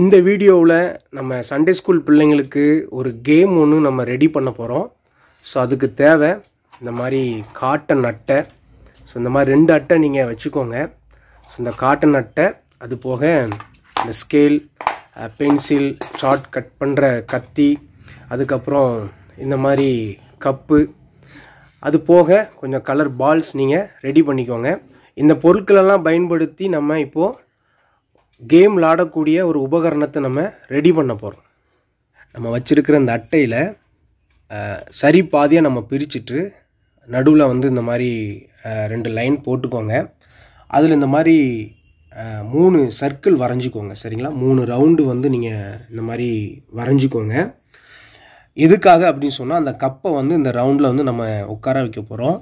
இந்த வீடியோவில் நம்ம சண்டே ஸ்கூல் பிள்ளைங்களுக்கு ஒரு கேம் ஒன்று நம்ம ரெடி பண்ண போகிறோம் ஸோ அதுக்கு தேவை இந்த மாதிரி காட்டன் அட்டை ஸோ இந்த மாதிரி ரெண்டு அட்டை நீங்கள் வச்சுக்கோங்க ஸோ இந்த காட்டன் அட்டை அது போக இந்த ஸ்கேல் பென்சில் சார்ட் கட் பண்ணுற கத்தி அதுக்கப்புறம் இந்த மாதிரி கப்பு அது போக கொஞ்சம் கலர் பால்ஸ் நீங்கள் ரெடி பண்ணிக்கோங்க இந்த பொருட்களெல்லாம் பயன்படுத்தி நம்ம இப்போது கேம் விளாடக்கூடிய ஒரு உபகரணத்தை நம்ம ரெடி பண்ண போகிறோம் நம்ம வச்சுருக்கிற இந்த அட்டையில் சரி பாதியாக நம்ம பிரிச்சுட்டு நடுவில் வந்து இந்த மாதிரி ரெண்டு லைன் போட்டுக்கோங்க அதில் இந்த மாதிரி மூணு சர்க்கிள் வரைஞ்சிக்கோங்க சரிங்களா மூணு ரவுண்டு வந்து நீங்கள் இந்த மாதிரி வரைஞ்சிக்கோங்க எதுக்காக அப்படின்னு சொன்னால் அந்த கப்பை வந்து இந்த ரவுண்டில் வந்து நம்ம உட்கார வைக்க போகிறோம்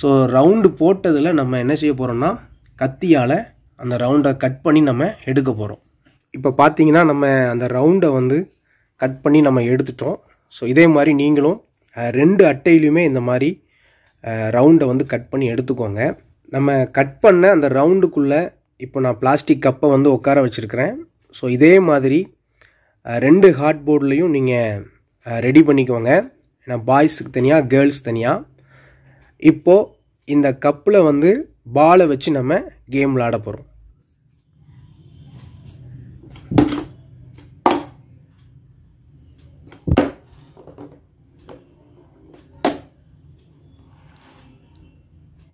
ஸோ ரவுண்டு போட்டதில் நம்ம என்ன செய்ய போகிறோம்னா கத்தியால் அந்த ரவுண்டை கட் பண்ணி நம்ம எடுக்க போகிறோம் இப்போ பார்த்தீங்கன்னா நம்ம அந்த ரவுண்டை வந்து கட் பண்ணி நம்ம எடுத்துட்டோம் ஸோ இதே மாதிரி நீங்களும் ரெண்டு அட்டையிலையுமே இந்த மாதிரி ரவுண்டை வந்து கட் பண்ணி எடுத்துக்கோங்க நம்ம கட் பண்ண அந்த ரவுண்டுக்குள்ளே இப்போ நான் பிளாஸ்டிக் கப்பை வந்து உட்கார வச்சுருக்கிறேன் ஸோ இதே மாதிரி ரெண்டு ஹார்ட் போர்ட்லேயும் நீங்கள் ரெடி பண்ணிக்கோங்க ஏன்னா பாய்ஸுக்கு தனியாக கேர்ள்ஸ் தனியாக இப்போது இந்த கப்பில் வந்து பாலை வச்சு நம்ம கேம் விளாட போகிறோம்